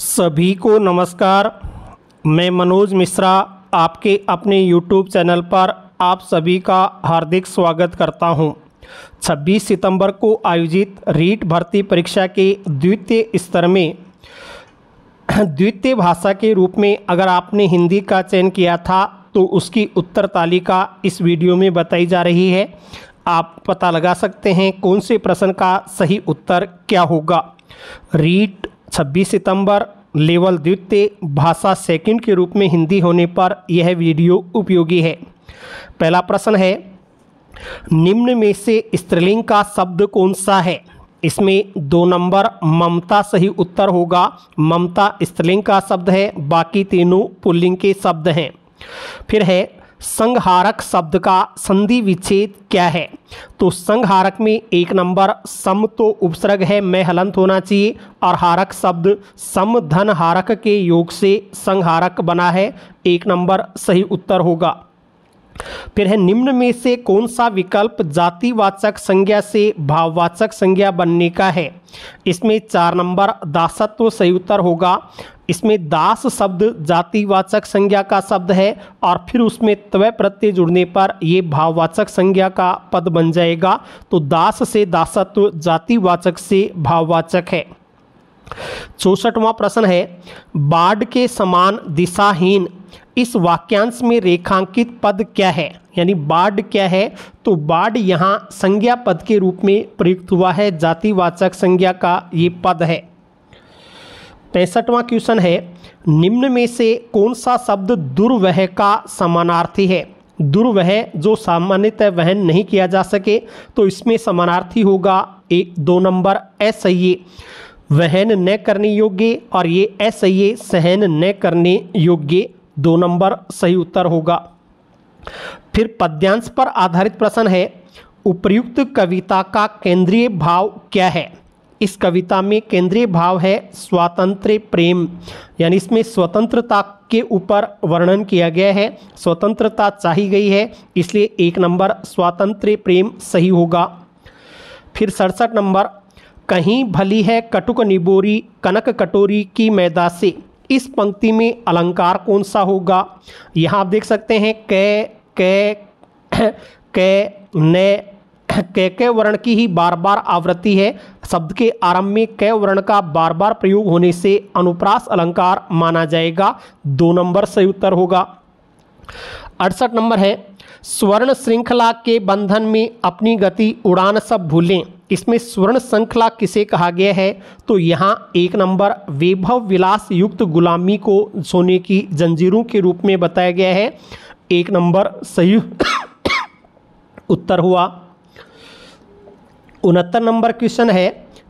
सभी को नमस्कार मैं मनोज मिश्रा आपके अपने यूट्यूब चैनल पर आप सभी का हार्दिक स्वागत करता हूं 26 सितंबर को आयोजित रीट भर्ती परीक्षा के द्वितीय स्तर में द्वितीय भाषा के रूप में अगर आपने हिंदी का चयन किया था तो उसकी उत्तर तालिका इस वीडियो में बताई जा रही है आप पता लगा सकते हैं कौन से प्रश्न का सही उत्तर क्या होगा रीट 26 सितंबर लेवल द्वितीय भाषा सेकंड के रूप में हिंदी होने पर यह वीडियो उपयोगी है पहला प्रश्न है निम्न में से स्त्रीलिंग का शब्द कौन सा है इसमें दो नंबर ममता सही उत्तर होगा ममता स्त्रीलिंग का शब्द है बाकी तीनों पुल्लिंग के शब्द हैं फिर है संहारक शब्द का संधि विच्छेद क्या है तो संहारक में एक नंबर सम तो उपसर्ग है मैं हलंत होना चाहिए और हारक शब्द सम धन हारक के योग से संहारक बना है एक नंबर सही उत्तर होगा फिर है निम्न में से कौन सा विकल्प जातिवाचक संज्ञा से भाववाचक संज्ञा बनने का है इसमें चार नंबर दासत्व सही उत्तर होगा इसमें दास शब्द जातिवाचक संज्ञा का शब्द है और फिर उसमें त्व प्रत्यय जुड़ने पर ये भाववाचक संज्ञा का पद बन जाएगा तो दास से दासत्व जातिवाचक से भाववाचक है चौसठवां प्रश्न है बाढ़ के समान दिशाहीन इस वाक्यांश में रेखांकित पद क्या है यानी बाढ़ क्या है तो बाढ़ यहाँ संज्ञा पद के रूप में प्रयुक्त हुआ है जातिवाचक संज्ञा का ये पद है पैंसठवां क्वेश्चन है निम्न में से कौन सा शब्द दुर्वह का समानार्थी है दुर्वह जो सामान्यतः वहन नहीं किया जा सके तो इसमें समानार्थी होगा एक दो नंबर असह्य वहन न करने योग्य और ये असह्य सहन न करने योग्य दो नंबर सही उत्तर होगा फिर पद्यांश पर आधारित प्रश्न है उपर्युक्त कविता का केंद्रीय भाव क्या है इस कविता में केंद्रीय भाव है स्वातंत्र प्रेम यानी इसमें स्वतंत्रता के ऊपर वर्णन किया गया है स्वतंत्रता चाही गई है इसलिए एक नंबर स्वातंत्र प्रेम सही होगा फिर सड़सठ नंबर कहीं भली है कटुक निबोरी कनक कटोरी की मैदा से इस पंक्ति में अलंकार कौन सा होगा यहाँ आप देख सकते हैं कै कै कै न कै कै वर्ण की ही बार बार आवृत्ति है शब्द के आरंभ में कै वर्ण का बार बार प्रयोग होने से अनुप्रास अलंकार माना जाएगा दो नंबर सही उत्तर होगा अड़सठ नंबर है स्वर्ण श्रृंखला के बंधन में अपनी गति उड़ान सब भूलें इसमें स्वर्ण श्रृंखला किसे कहा गया है तो यहाँ एक नंबर वैभव विलास युक्त गुलामी को सोने की जंजीरों के रूप में बताया गया है एक नंबर सही उत्तर हुआ उनहत्तर नंबर क्वेश्चन है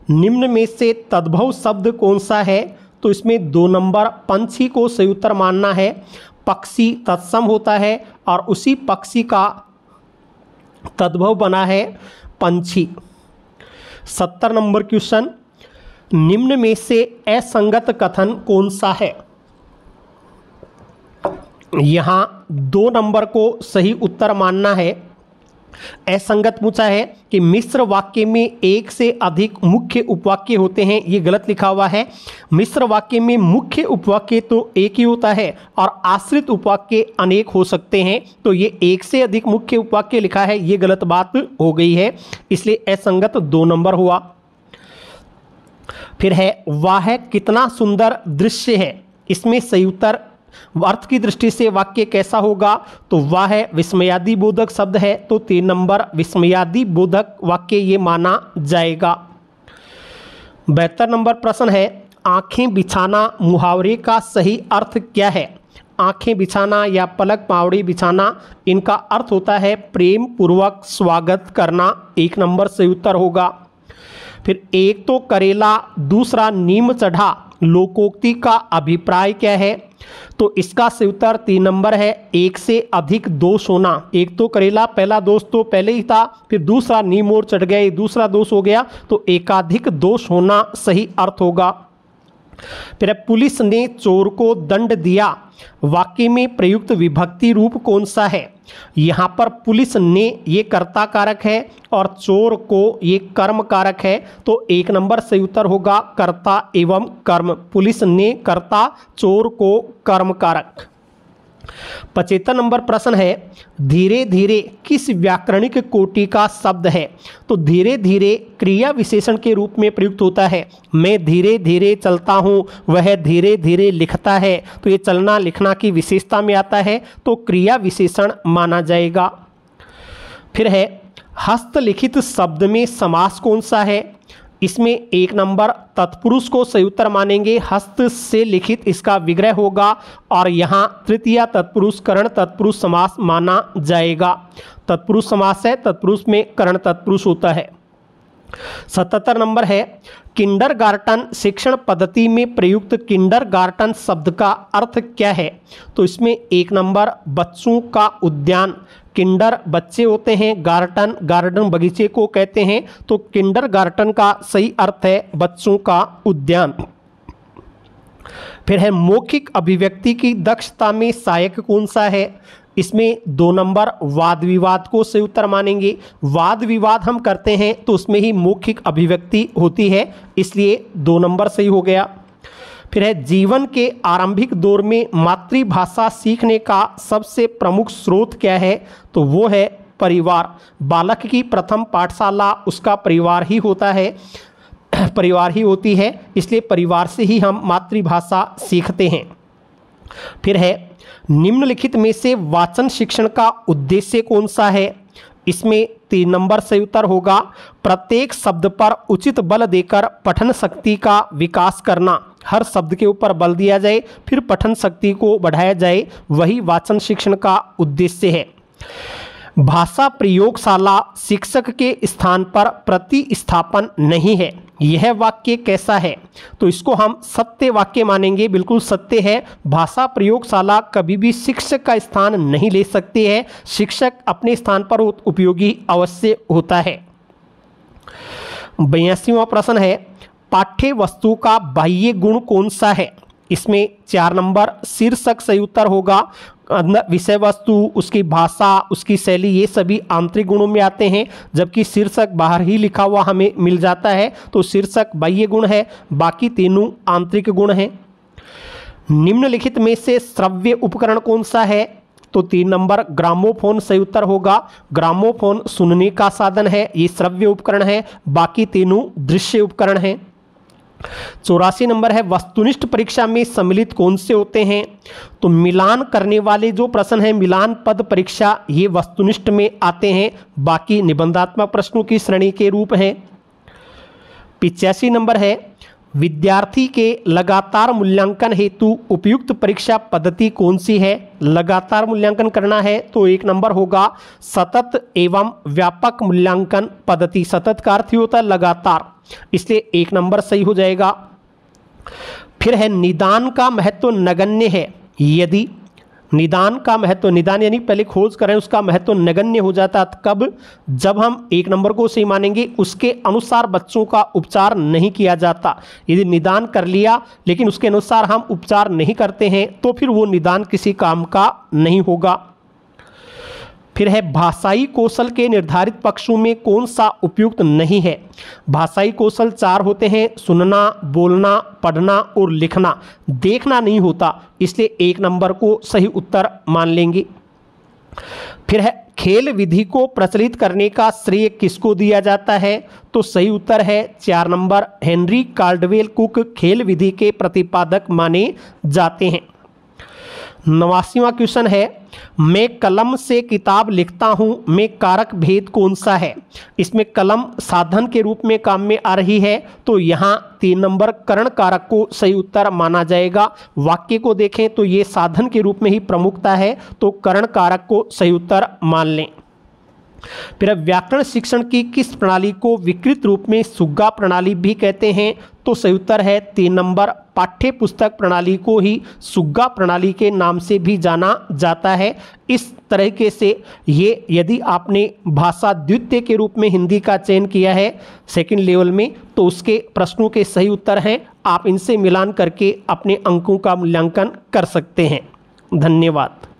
निम्न में से तद्भव शब्द कौन सा है तो इसमें दो नंबर पंछी को सही उत्तर मानना है पक्षी तत्सम होता है और उसी पक्षी का तद्भव बना है पंछी सत्तर नंबर क्वेश्चन निम्न में से असंगत कथन कौन सा है यहाँ दो नंबर को सही उत्तर मानना है असंगत पूछा है कि मिश्र वाक्य में एक से अधिक मुख्य उपवाक्य होते हैं ये गलत लिखा हुआ है मिश्र वाक्य में मुख्य उपवाक्य तो एक ही होता है और आश्रित उपवाक्य अनेक हो सकते हैं तो ये एक से अधिक मुख्य उपवाक्य लिखा है ये गलत बात हो गई है इसलिए असंगत दो नंबर हुआ फिर है वाह कितना सुंदर दृश्य है इसमें सही उत्तर अर्थ की दृष्टि से वाक्य कैसा होगा तो वह है विस्मयादि बोधक शब्द है तो तीन नंबर विस्मयादि बोधक वाक्य ये माना जाएगा बेहतर नंबर प्रश्न है आंखें बिछाना मुहावरे का सही अर्थ क्या है आंखें बिछाना या पलक पावड़ी बिछाना इनका अर्थ होता है प्रेम पूर्वक स्वागत करना एक नंबर से उत्तर होगा फिर एक तो करेला दूसरा नीम चढ़ा लोकोक्ति का अभिप्राय क्या है तो इसका उत्तर तीन नंबर है एक से अधिक दोष होना एक तो करेला पहला दोष तो पहले ही था फिर दूसरा नीम और चढ़ गए दूसरा दोष हो गया तो एकाधिक दोष होना सही अर्थ होगा फिर पुलिस ने चोर को दंड दिया वाक्य में प्रयुक्त विभक्ति रूप कौन सा है यहां पर पुलिस ने ये कर्ता कारक है और चोर को ये कर्म कारक है तो एक नंबर सही उत्तर होगा कर्ता एवं कर्म पुलिस ने कर्ता चोर को कर्म कारक पचहत्तर नंबर प्रश्न है धीरे धीरे किस व्याकरणिक कोटि का शब्द है तो धीरे धीरे क्रिया विशेषण के रूप में प्रयुक्त होता है मैं धीरे धीरे चलता हूँ वह धीरे धीरे लिखता है तो ये चलना लिखना की विशेषता में आता है तो क्रिया विशेषण माना जाएगा फिर है हस्तलिखित शब्द में समास कौन सा है इसमें एक नंबर तत्पुरुष को सयुत्तर मानेंगे हस्त से लिखित इसका विग्रह होगा और यहाँ तृतीय तत्पुरुष करण तत्पुरुष समास माना जाएगा तत्पुरुष समास है तत्पुरुष में करण तत्पुरुष होता है सतहत्तर नंबर है किंडरगार्टन शिक्षण पद्धति में प्रयुक्त किंडरगार्टन शब्द का अर्थ क्या है तो इसमें एक नंबर बच्चों का उद्यान किंडर बच्चे होते हैं गार्टन गार्डन बगीचे को कहते हैं तो किंडर गार्टन का सही अर्थ है बच्चों का उद्यान फिर है मौखिक अभिव्यक्ति की दक्षता में सहायक कौन सा है इसमें दो नंबर वाद विवाद को से उत्तर मानेंगे वाद विवाद हम करते हैं तो उसमें ही मौखिक अभिव्यक्ति होती है इसलिए दो नंबर सही हो गया फिर है जीवन के आरंभिक दौर में मातृभाषा सीखने का सबसे प्रमुख स्रोत क्या है तो वो है परिवार बालक की प्रथम पाठशाला उसका परिवार ही होता है परिवार ही होती है इसलिए परिवार से ही हम मातृभाषा सीखते हैं फिर है निम्नलिखित में से वाचन शिक्षण का उद्देश्य कौन सा है इसमें तीन नंबर से उत्तर होगा प्रत्येक शब्द पर उचित बल देकर पठन शक्ति का विकास करना हर शब्द के ऊपर बल दिया जाए फिर पठन शक्ति को बढ़ाया जाए वही वाचन शिक्षण का उद्देश्य है भाषा प्रयोगशाला शिक्षक के स्थान पर प्रतिस्थापन नहीं है यह वाक्य कैसा है तो इसको हम सत्य वाक्य मानेंगे बिल्कुल सत्य है भाषा प्रयोगशाला कभी भी शिक्षक का स्थान नहीं ले सकती है शिक्षक अपने स्थान पर उपयोगी अवश्य होता है बयासीवा प्रश्न है पाठ्य वस्तु का बाह्य गुण कौन सा है इसमें चार नंबर शीर्षक सही उत्तर होगा विषय वस्तु उसकी भाषा उसकी शैली ये सभी आंतरिक गुणों में आते हैं जबकि शीर्षक बाहर ही लिखा हुआ हमें मिल जाता है तो शीर्षक बाह्य गुण है बाकी तीनों आंतरिक गुण हैं निम्नलिखित में से श्रव्य उपकरण कौन सा है तो तीन नंबर ग्रामोफोन सही उत्तर होगा ग्रामोफोन सुनने का साधन है ये श्रव्य उपकरण है बाकी तीनों दृश्य उपकरण हैं चौरासी नंबर है वस्तुनिष्ठ परीक्षा में सम्मिलित कौन से होते हैं तो मिलान करने वाले जो प्रश्न है मिलान पद परीक्षा ये वस्तुनिष्ठ में आते हैं बाकी निबंधात्मक प्रश्नों की श्रेणी के रूप हैं पिचासी नंबर है विद्यार्थी के लगातार मूल्यांकन हेतु उपयुक्त परीक्षा पद्धति कौन सी है लगातार मूल्यांकन करना है तो एक नंबर होगा सतत एवं व्यापक मूल्यांकन पद्धति सतत का अर्थ ही होता है लगातार इसलिए एक नंबर सही हो जाएगा फिर है निदान का महत्व नगण्य है यदि निदान का महत्व निदान यानी पहले खोज करें उसका महत्व नगण्य हो जाता कब जब हम एक नंबर को सही मानेंगे उसके अनुसार बच्चों का उपचार नहीं किया जाता यदि निदान कर लिया लेकिन उसके अनुसार हम उपचार नहीं करते हैं तो फिर वो निदान किसी काम का नहीं होगा फिर है भाषाई कौशल के निर्धारित पक्षों में कौन सा उपयुक्त नहीं है भाषाई कौशल चार होते हैं सुनना बोलना पढ़ना और लिखना देखना नहीं होता इसलिए एक नंबर को सही उत्तर मान लेंगे फिर है खेल विधि को प्रचलित करने का श्रेय किसको दिया जाता है तो सही उत्तर है चार नंबर हेनरी कार्डवेल कुक खेल विधि के प्रतिपादक माने जाते हैं नवासीवा क्वेश्चन है मैं कलम से किताब लिखता हूँ मैं कारक भेद कौन सा है इसमें कलम साधन के रूप में काम में आ रही है तो यहाँ तीन नंबर करण कारक को सही उत्तर माना जाएगा वाक्य को देखें तो ये साधन के रूप में ही प्रमुखता है तो करण कारक को सही उत्तर मान लें फिर व्याकरण शिक्षण की किस प्रणाली को विकृत रूप में सुग्गा प्रणाली भी कहते हैं तो सही उत्तर है तीन नंबर पाठ्य पुस्तक प्रणाली को ही सुग्गा प्रणाली के नाम से भी जाना जाता है इस तरीके से ये यदि आपने भाषा द्वितीय के रूप में हिंदी का चयन किया है सेकंड लेवल में तो उसके प्रश्नों के सही उत्तर हैं आप इनसे मिलान करके अपने अंकों का मूल्यांकन कर सकते हैं धन्यवाद